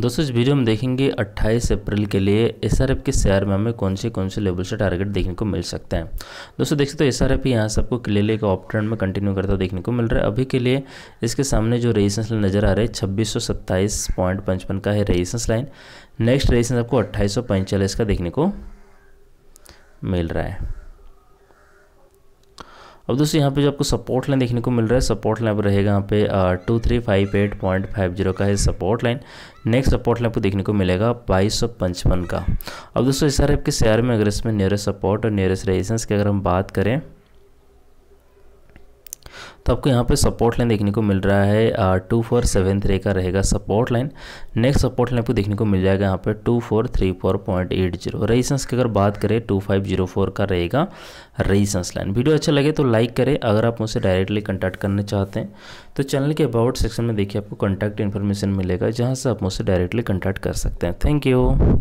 दोस्तों इस वीडियो में देखेंगे 28 अप्रैल के लिए एस के शेयर में हमें कौन से कौन से लेवल से टारगेट देखने को मिल सकते हैं दोस्तों देख सकते हो एस आर एफ यहाँ सबको क्लियरली एक ऑप ट्रेंड में कंटिन्यू करता देखने को मिल रहा है अभी के लिए इसके सामने जो रेजिस्टेंस लाइन नजर आ रहा है छब्बीस का है रेजिस्टेंस लाइन नेक्स्ट रेजिस्टेंस आपको अट्ठाईस का देखने को मिल रहा है अब दोस्तों यहाँ पे जो आपको सपोर्ट लाइन देखने को मिल रहा है सपोर्ट लाइन रहेगा यहाँ पे two three five eight point five zero का है support line next support line आपको देखने को मिलेगा बाईस सौ पचपन का अब दोस्तों इस सारे आपके शेयर में अगर इसमें नियरेस्ट सपोर्ट और नियरेस्ट रेजिस्टेंस की अगर हम बात करें तो आपको यहाँ पे सपोर्ट लाइन देखने को मिल रहा है टू फोर सेवन थ्री का रहेगा support line next support line आपको देखने को मिल जाएगा यहाँ पे two four three four point eight zero resistance की अगर बात करें टू फाइव जीरो फोर का रहेगा रेजिस्टेंस लाइन वीडियो अच्छा लगे तो लाइक करें अगर आप मुझसे डायरेक्टली कंटैक्ट करना चाहते हैं तो चैनल के अबाउट सेक्शन में देखिए आपको कॉन्टैक्ट इन्फॉर्मेशन मिलेगा जहाँ से आप मुझसे डायरेक्टली कंटैक्ट कर सकते हैं थैंक यू